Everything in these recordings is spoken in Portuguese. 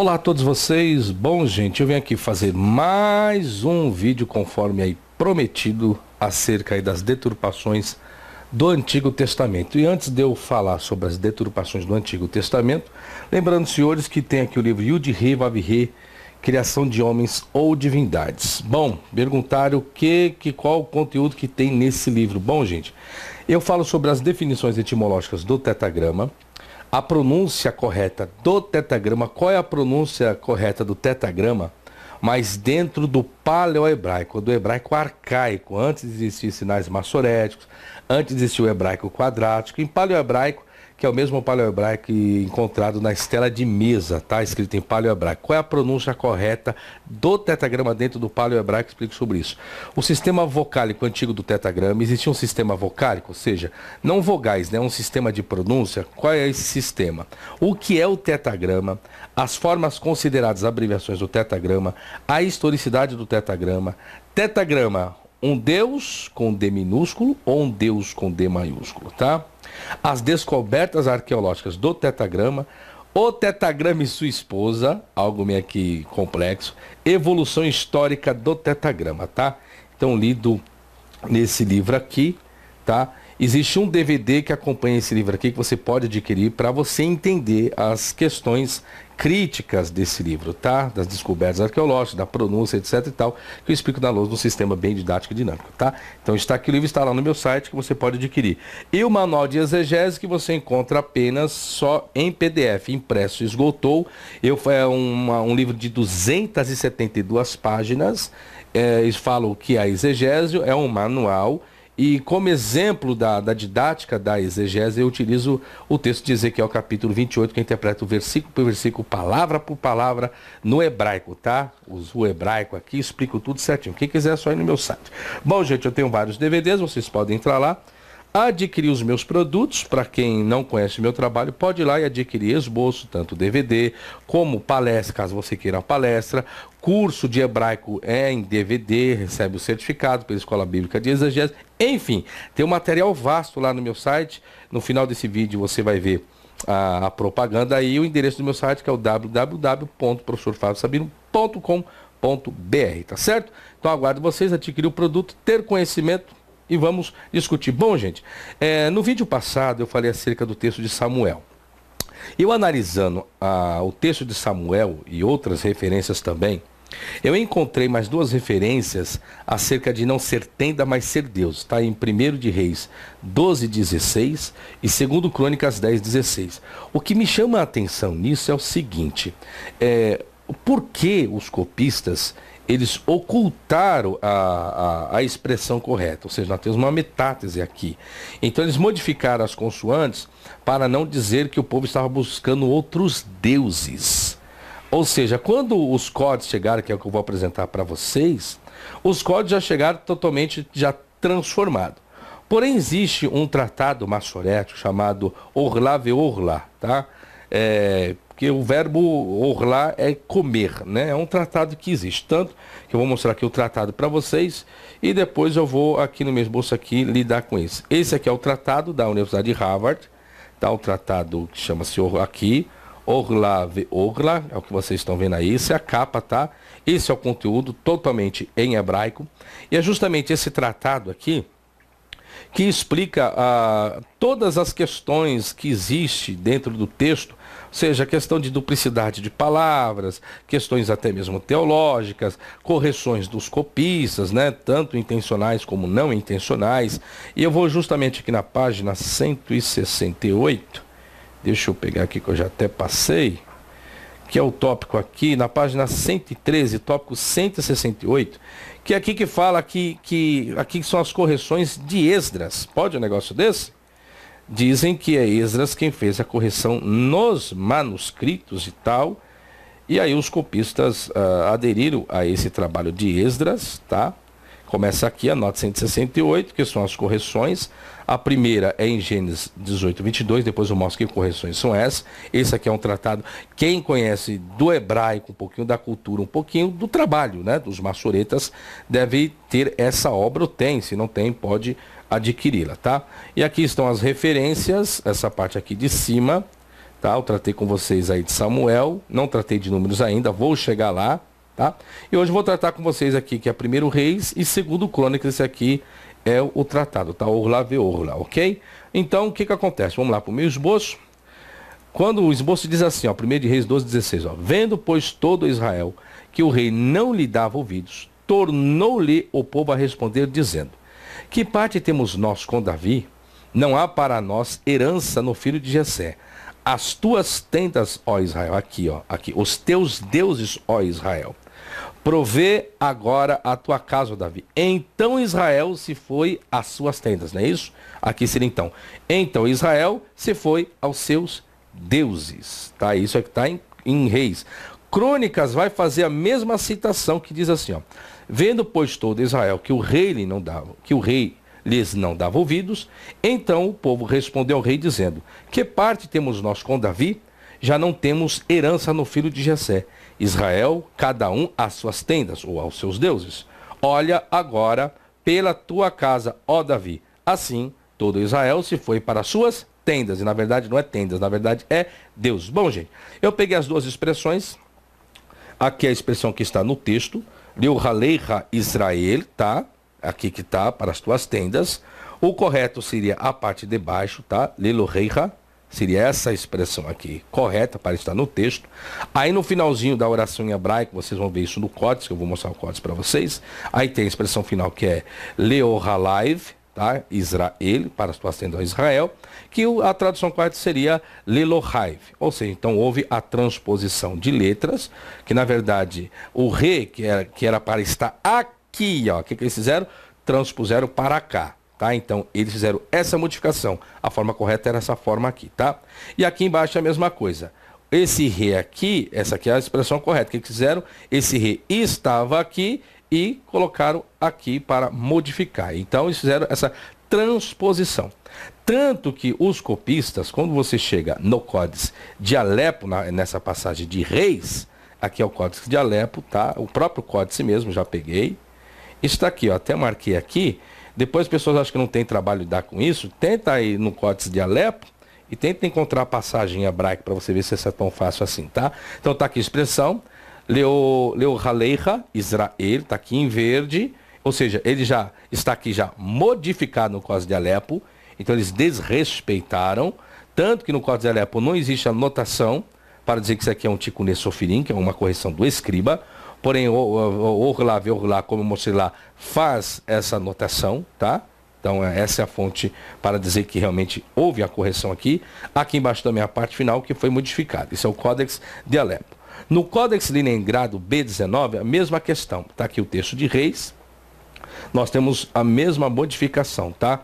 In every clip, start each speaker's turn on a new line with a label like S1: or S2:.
S1: Olá a todos vocês. Bom, gente, eu venho aqui fazer mais um vídeo conforme aí prometido acerca aí das deturpações do Antigo Testamento. E antes de eu falar sobre as deturpações do Antigo Testamento, lembrando, senhores, que tem aqui o livro Yud He Vav He, Criação de Homens ou Divindades. Bom, perguntaram o que, que, qual o conteúdo que tem nesse livro. Bom, gente, eu falo sobre as definições etimológicas do tetagrama, a pronúncia correta do tetagrama, qual é a pronúncia correta do tetagrama, mas dentro do paleohebraico, do hebraico arcaico, antes existiam sinais maçoréticos, antes existia o hebraico quadrático, em paleohebraico que é o mesmo paleo-hebraico encontrado na estela de mesa, tá? Escrito em paleo-hebraico. Qual é a pronúncia correta do tetagrama dentro do paleo-hebraico? Explico sobre isso. O sistema vocálico antigo do tetagrama, existia um sistema vocálico, ou seja, não vogais, né? Um sistema de pronúncia. Qual é esse sistema? O que é o tetagrama? As formas consideradas abreviações do tetagrama, a historicidade do tetagrama, tetagrama, um Deus com D minúsculo ou um Deus com D maiúsculo, tá? As descobertas arqueológicas do tetagrama, o tetagrama e sua esposa, algo meio aqui complexo, evolução histórica do tetagrama, tá? Então lido nesse livro aqui, tá? Existe um DVD que acompanha esse livro aqui que você pode adquirir para você entender as questões críticas desse livro, tá? Das descobertas arqueológicas, da pronúncia, etc e tal, que eu explico na luz do sistema bem didático e dinâmico, tá? Então está aqui o livro, está lá no meu site que você pode adquirir. E o manual de exegese que você encontra apenas só em PDF, impresso, esgotou. Eu, é uma, um livro de 272 páginas, é, falam que é a exegese é um manual e como exemplo da, da didática da exegese, eu utilizo o texto de Ezequiel capítulo 28, que interpreta o versículo por versículo, palavra por palavra, no hebraico, tá? Uso o hebraico aqui, explico tudo certinho. Quem quiser, é só ir no meu site. Bom, gente, eu tenho vários DVDs, vocês podem entrar lá adquirir os meus produtos. Para quem não conhece o meu trabalho, pode ir lá e adquirir esboço, tanto DVD como palestra, caso você queira a palestra. Curso de hebraico é em DVD, recebe o certificado pela Escola Bíblica de Exegese. Enfim, tem um material vasto lá no meu site. No final desse vídeo você vai ver a, a propaganda aí o endereço do meu site que é o www.professorfabiosabino.com.br tá certo? Então aguardo vocês adquirir o produto, ter conhecimento e vamos discutir. Bom, gente, é, no vídeo passado eu falei acerca do texto de Samuel. Eu analisando a, ah, o texto de Samuel e outras referências também, eu encontrei mais duas referências acerca de não ser tenda, mas ser Deus. Está em 1 de Reis 12, 16 e 2 Crônicas 10, 16. O que me chama a atenção nisso é o seguinte: é, por que os copistas eles ocultaram a, a, a, expressão correta, ou seja, nós temos uma metátese aqui. Então eles modificaram as consoantes para não dizer que o povo estava buscando outros deuses. Ou seja, quando os códigos chegaram, que é o que eu vou apresentar para vocês, os códigos já chegaram totalmente já transformados. Porém, existe um tratado maçorético chamado Orlave Orla, tá? é, porque o verbo orlar é comer, né? É um tratado que existe. Tanto que eu vou mostrar aqui o tratado para vocês e depois eu vou aqui no meu esboço aqui lidar com isso. Esse aqui é o tratado da Universidade de Harvard, tá? O tratado que chama-se aqui, Orla Orla, é o que vocês estão vendo aí. Isso é a capa, tá? Esse é o conteúdo totalmente em hebraico. E é justamente esse tratado aqui que explica ah, todas as questões que existe dentro do texto ou seja, questão de duplicidade de palavras, questões até mesmo teológicas, correções dos copistas, né, tanto intencionais como não intencionais. E eu vou justamente aqui na página 168, deixa eu pegar aqui que eu já até passei, que é o tópico aqui, na página 113, tópico 168, que é aqui que fala que, que aqui são as correções de Esdras. Pode um negócio desse? Dizem que é Esdras quem fez a correção nos manuscritos e tal. E aí os copistas uh, aderiram a esse trabalho de Esdras, tá? Começa aqui a nota 168, que são as correções. A primeira é em Gênesis 18, 22, depois eu mostro que correções são essas. Esse aqui é um tratado, quem conhece do hebraico, um pouquinho da cultura, um pouquinho do trabalho, né? Dos maçoretas, deve ter essa obra, ou tem. Se não tem, pode adquiri-la, tá? E aqui estão as referências, essa parte aqui de cima, tá? Eu tratei com vocês aí de Samuel, não tratei de números ainda, vou chegar lá, tá? E hoje vou tratar com vocês aqui que é primeiro Reis e segundo Crônicas, esse aqui é o tratado, tá? Orla ve orla, ok? Então, o que que acontece? Vamos lá para o meu esboço. Quando o esboço diz assim, ó, 1 de Reis 12, 16, ó, vendo, pois, todo Israel que o rei não lhe dava ouvidos, tornou-lhe o povo a responder, dizendo, que parte temos nós com Davi? Não há para nós herança no filho de Jessé. As tuas tendas, ó Israel, aqui, ó, aqui, os teus deuses, ó Israel. Provê agora a tua casa, Davi. Então Israel se foi às suas tendas, não é isso? Aqui seria então. Então Israel se foi aos seus deuses. Tá? Isso é que está em, em reis. Crônicas vai fazer a mesma citação que diz assim, ó, vendo pois todo Israel que o rei lhe não dava, que o rei lhes não dava ouvidos, então o povo respondeu ao rei dizendo: Que parte temos nós com Davi? Já não temos herança no filho de Jessé. Israel, cada um às suas tendas ou aos seus deuses. Olha agora pela tua casa, ó Davi. Assim, todo Israel se foi para suas tendas. E na verdade não é tendas, na verdade é Deus. Bom, gente, eu peguei as duas expressões, Aqui é a expressão que está no texto, Liuhaleira Israel, tá? Aqui que tá, para as tuas tendas. O correto seria a parte de baixo, tá? Lilureira seria essa expressão aqui, correta para estar no texto. Aí no finalzinho da oração em hebraico, vocês vão ver isso no códice, que eu vou mostrar o códice para vocês. Aí tem a expressão final que é Leohalaiv, tá? Israel, para a situação de Israel, que a tradução correta seria Lelohaiv. Ou seja, então houve a transposição de letras, que na verdade o re, que era, que era para estar aqui, o que, que eles fizeram? Transpuseram para cá. Tá? Então, eles fizeram essa modificação. A forma correta era essa forma aqui, tá? E aqui embaixo é a mesma coisa. Esse re aqui, essa aqui é a expressão correta. O que eles fizeram? Esse re estava aqui e colocaram aqui para modificar. Então eles fizeram essa transposição. Tanto que os copistas, quando você chega no Códice de Alepo, na, nessa passagem de Reis, aqui é o Códice de Alepo, tá? O próprio Códice mesmo, já peguei. Está aqui, ó, até marquei aqui. Depois as pessoas acham que não tem trabalho lidar com isso. Tenta aí no Códice de Alepo e tenta encontrar a passagem em hebraico para você ver se isso é tão fácil assim, tá? Então está aqui a expressão Leo, Leo Haleiha, Israel, está aqui em verde. Ou seja, ele já está aqui já modificado no Código de Alepo. Então eles desrespeitaram. Tanto que no Código de Alepo não existe anotação para dizer que isso aqui é um ticuné sofirim, que é uma correção do escriba. Porém, Orlá, Orlá, como eu mostrei lá, faz essa anotação, tá? Então, é, essa é a fonte para dizer que realmente houve a correção aqui. Aqui embaixo também a parte final que foi modificada. Isso é o Códex de Alepo. No Códex Leningrado B19, a mesma questão. Está aqui o texto de Reis. Nós temos a mesma modificação, tá?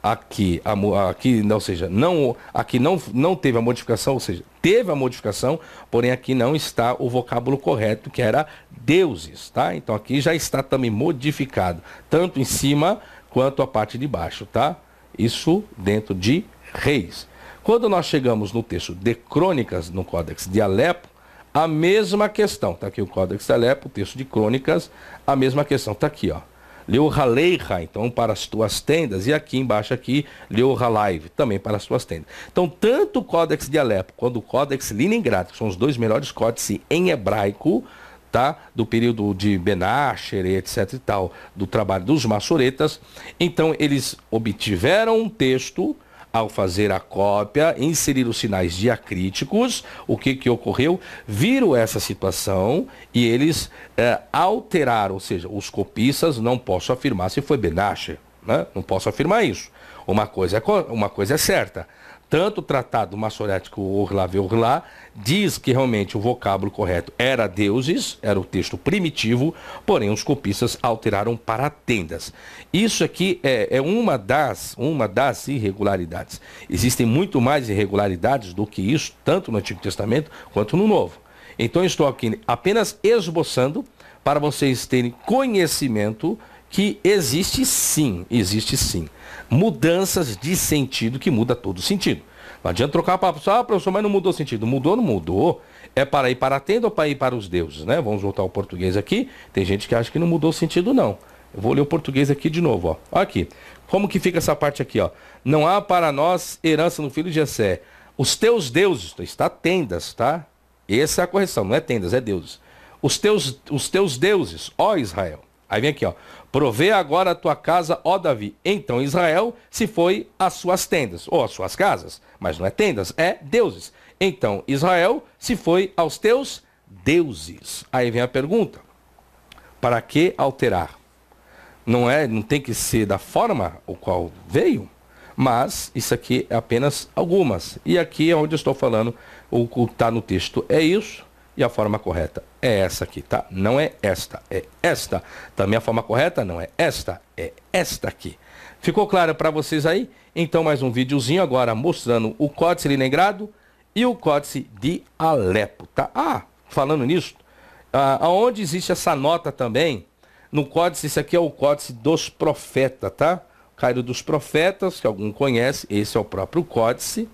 S1: Aqui, a, aqui ou seja, não, aqui não, não teve a modificação, ou seja, teve a modificação, porém aqui não está o vocábulo correto, que era deuses, tá? Então aqui já está também modificado, tanto em cima quanto a parte de baixo, tá? Isso dentro de Reis. Quando nós chegamos no texto de Crônicas, no Códex de Alepo, a mesma questão, está aqui o Códex Alepo, o texto de Crônicas, a mesma questão está aqui, ó. Leu Haleiha, então para as tuas tendas, e aqui embaixo aqui, Leu Halaive, também para as tuas tendas. Então, tanto o Códex de Alepo quanto o Códex Leningrado, que são os dois melhores códices em hebraico, tá? Do período de Benacher, etc e tal, do trabalho dos maçoretas, então eles obtiveram um texto ao fazer a cópia, inserir os sinais diacríticos, o que, que ocorreu? Viram essa situação e eles é, alteraram, ou seja, os copistas, não posso afirmar se foi Benacher, né? não posso afirmar isso. Uma coisa é, uma coisa é certa, tanto o tratado maçorético Orlave Orlá diz que realmente o vocábulo correto era deuses, era o texto primitivo, porém os copistas alteraram para tendas. Isso aqui é, é uma, das, uma das irregularidades. Existem muito mais irregularidades do que isso, tanto no Antigo Testamento quanto no Novo. Então estou aqui apenas esboçando para vocês terem conhecimento que existe sim, existe sim, mudanças de sentido que muda todo sentido. Não adianta trocar papo, ah, professor, mas não mudou sentido. Mudou, não mudou. É para ir para a tenda ou para ir para os deuses, né? Vamos voltar ao português aqui. Tem gente que acha que não mudou o sentido, não. Eu vou ler o português aqui de novo, ó. Aqui. Como que fica essa parte aqui, ó? Não há para nós herança no filho de Jessé. Os teus deuses, então, está tendas, tá? Essa é a correção, não é tendas, é deuses. Os teus, os teus deuses, ó Israel Aí vem aqui, ó. Provê agora a tua casa, ó Davi. Então Israel se foi às suas tendas, ou às suas casas, mas não é tendas, é deuses. Então Israel se foi aos teus deuses. Aí vem a pergunta: para que alterar? Não é, não tem que ser da forma o qual veio, mas isso aqui é apenas algumas. E aqui é onde eu estou falando o que está no texto. É isso e a forma correta é essa aqui, tá? Não é esta, é esta. Também a forma correta não é esta, é esta aqui. Ficou claro para vocês aí? Então mais um videozinho agora mostrando o códice Leningrado e o códice de Alepo, tá? Ah, falando nisso, aonde existe essa nota também, no códice, isso aqui é o códice dos profetas, tá? Cairo dos profetas, que algum conhece, esse é o próprio códice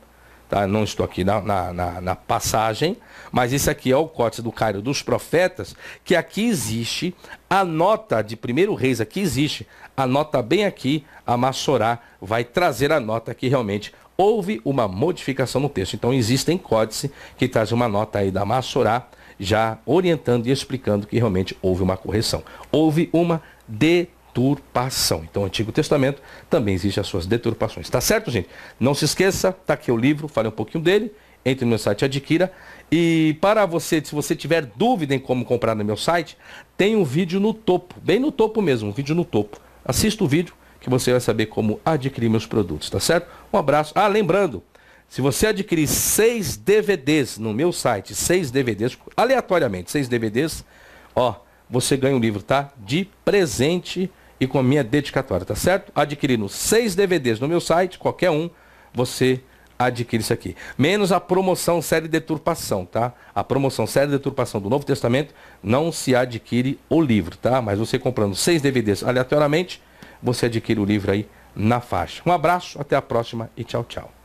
S1: tá? não estou aqui na, na, na, na passagem, mas isso aqui é o Códice do Cairo dos Profetas, que aqui existe a nota de primeiro reis, aqui existe a nota bem aqui, a Massorá vai trazer a nota que realmente houve uma modificação no texto. Então existem códice que traz uma nota aí da Massorá, já orientando e explicando que realmente houve uma correção. Houve uma determinação deturpação. Então, o Antigo Testamento também existe as suas deturpações. Tá certo, gente? Não se esqueça, tá aqui o livro, falei um pouquinho dele. Entre no meu site, adquira. E para você, se você tiver dúvida em como comprar no meu site, tem um vídeo no topo, bem no topo mesmo, um vídeo no topo. Assista o vídeo que você vai saber como adquirir meus produtos, tá certo? Um abraço. Ah, lembrando, se você adquirir seis DVDs no meu site, seis DVDs, aleatoriamente, seis DVDs, ó, você ganha um livro, tá? De presente e com a minha dedicatória, tá certo? Adquirindo seis DVDs no meu site, qualquer um, você adquire isso aqui. Menos a promoção série deturpação, tá? A promoção série deturpação do Novo Testamento não se adquire o livro, tá? Mas você comprando seis DVDs aleatoriamente, você adquire o livro aí na faixa. Um abraço, até a próxima e tchau, tchau.